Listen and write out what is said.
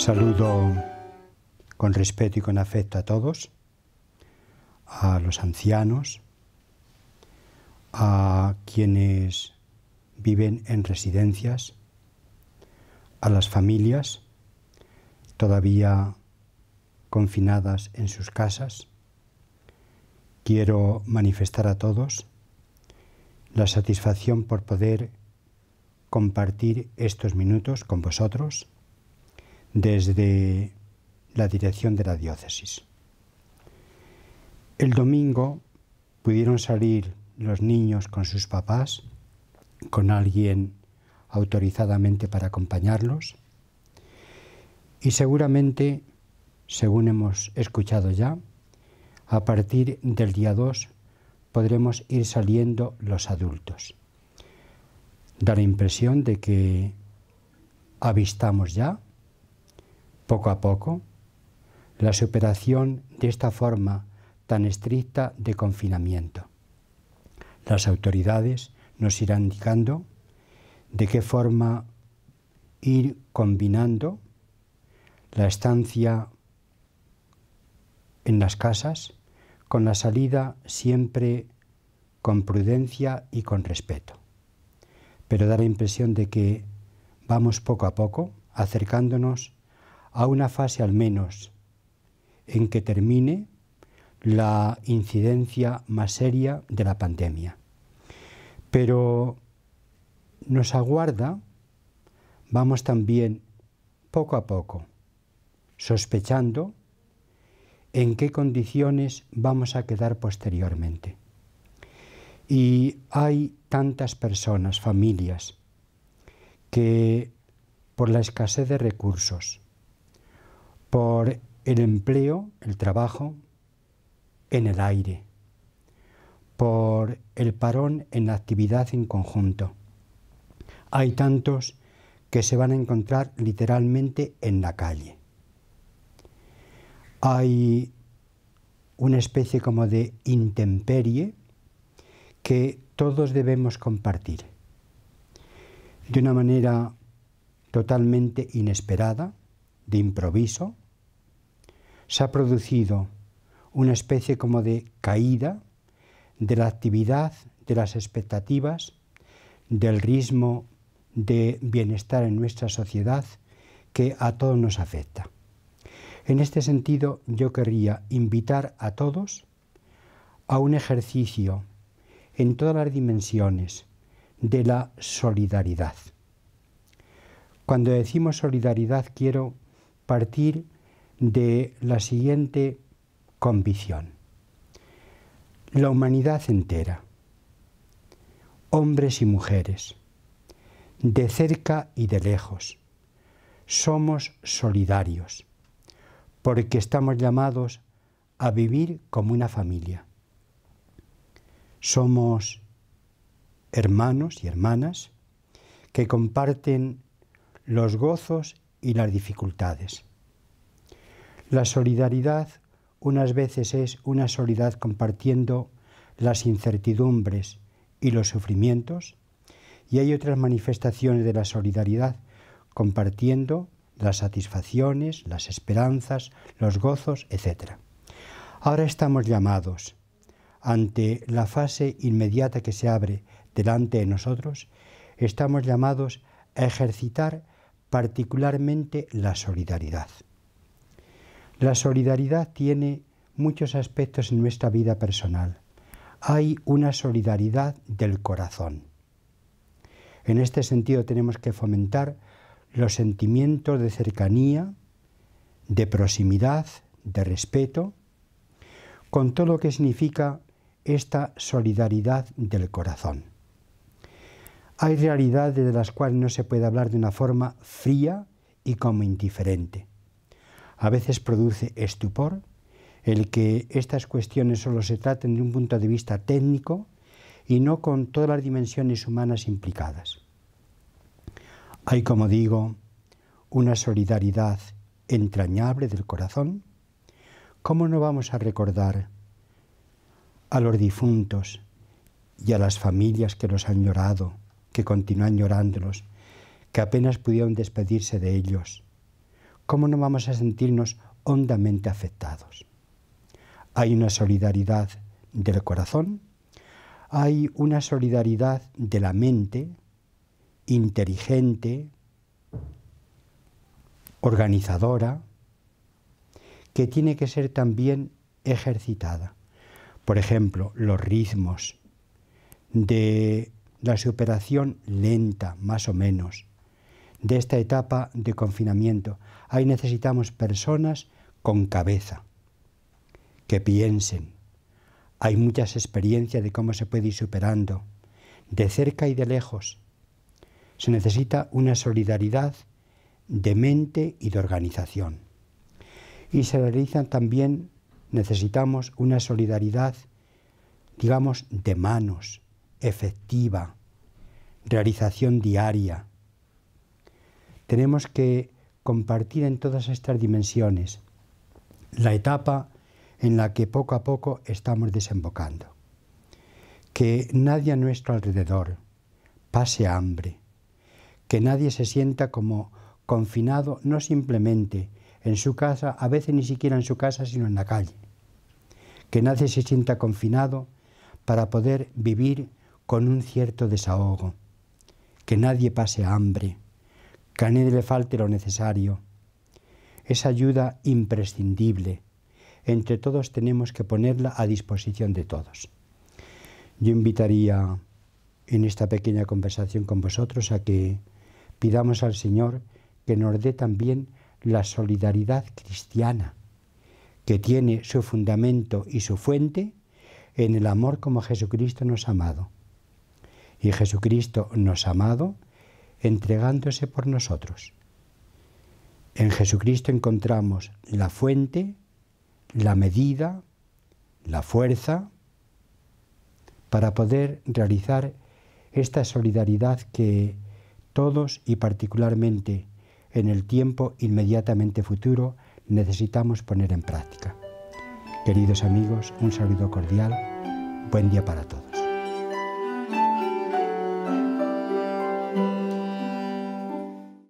Saludo con respeto y con afecto a todos, a los ancianos, a quienes viven en residencias, a las familias todavía confinadas en sus casas. Quiero manifestar a todos la satisfacción por poder compartir estos minutos con vosotros desde la dirección de la diócesis. El domingo pudieron salir los niños con sus papás, con alguien autorizadamente para acompañarlos, y seguramente, según hemos escuchado ya, a partir del día 2 podremos ir saliendo los adultos. Da la impresión de que avistamos ya poco a poco, la superación de esta forma tan estricta de confinamiento. Las autoridades nos irán indicando de qué forma ir combinando la estancia en las casas con la salida siempre con prudencia y con respeto. Pero da la impresión de que vamos poco a poco acercándonos a una fase al menos en que termine la incidencia más seria de la pandemia. Pero nos aguarda, vamos también poco a poco, sospechando en qué condiciones vamos a quedar posteriormente. Y hay tantas personas, familias, que por la escasez de recursos, por el empleo, el trabajo en el aire, por el parón en la actividad en conjunto. Hay tantos que se van a encontrar literalmente en la calle. Hay una especie como de intemperie que todos debemos compartir. De una manera totalmente inesperada, de improviso, se ha producido una especie como de caída de la actividad, de las expectativas, del ritmo de bienestar en nuestra sociedad que a todos nos afecta. En este sentido, yo querría invitar a todos a un ejercicio en todas las dimensiones de la solidaridad. Cuando decimos solidaridad quiero partir de la siguiente convicción. La humanidad entera, hombres y mujeres, de cerca y de lejos, somos solidarios, porque estamos llamados a vivir como una familia. Somos hermanos y hermanas que comparten los gozos y las dificultades la solidaridad unas veces es una solidaridad compartiendo las incertidumbres y los sufrimientos, y hay otras manifestaciones de la solidaridad compartiendo las satisfacciones, las esperanzas, los gozos, etc. Ahora estamos llamados, ante la fase inmediata que se abre delante de nosotros, estamos llamados a ejercitar particularmente la solidaridad. La solidaridad tiene muchos aspectos en nuestra vida personal. Hay una solidaridad del corazón. En este sentido tenemos que fomentar los sentimientos de cercanía, de proximidad, de respeto, con todo lo que significa esta solidaridad del corazón. Hay realidades de las cuales no se puede hablar de una forma fría y como indiferente a veces produce estupor el que estas cuestiones solo se traten de un punto de vista técnico y no con todas las dimensiones humanas implicadas. Hay, como digo, una solidaridad entrañable del corazón. ¿Cómo no vamos a recordar a los difuntos y a las familias que los han llorado, que continúan llorándolos, que apenas pudieron despedirse de ellos? ¿cómo no vamos a sentirnos hondamente afectados? Hay una solidaridad del corazón, hay una solidaridad de la mente, inteligente, organizadora, que tiene que ser también ejercitada. Por ejemplo, los ritmos de la superación lenta, más o menos, de esta etapa de confinamiento. Ahí necesitamos personas con cabeza, que piensen. Hay muchas experiencias de cómo se puede ir superando, de cerca y de lejos. Se necesita una solidaridad de mente y de organización. Y se realiza también, necesitamos una solidaridad, digamos, de manos, efectiva, realización diaria, tenemos que compartir en todas estas dimensiones la etapa en la que poco a poco estamos desembocando. Que nadie a nuestro alrededor pase hambre, que nadie se sienta como confinado no simplemente en su casa, a veces ni siquiera en su casa, sino en la calle. Que nadie se sienta confinado para poder vivir con un cierto desahogo. Que nadie pase hambre que a nadie le falte lo necesario. Esa ayuda imprescindible. Entre todos tenemos que ponerla a disposición de todos. Yo invitaría en esta pequeña conversación con vosotros a que pidamos al Señor que nos dé también la solidaridad cristiana, que tiene su fundamento y su fuente en el amor como Jesucristo nos ha amado. Y Jesucristo nos ha amado entregándose por nosotros. En Jesucristo encontramos la fuente, la medida, la fuerza para poder realizar esta solidaridad que todos y particularmente en el tiempo inmediatamente futuro necesitamos poner en práctica. Queridos amigos, un saludo cordial, buen día para todos.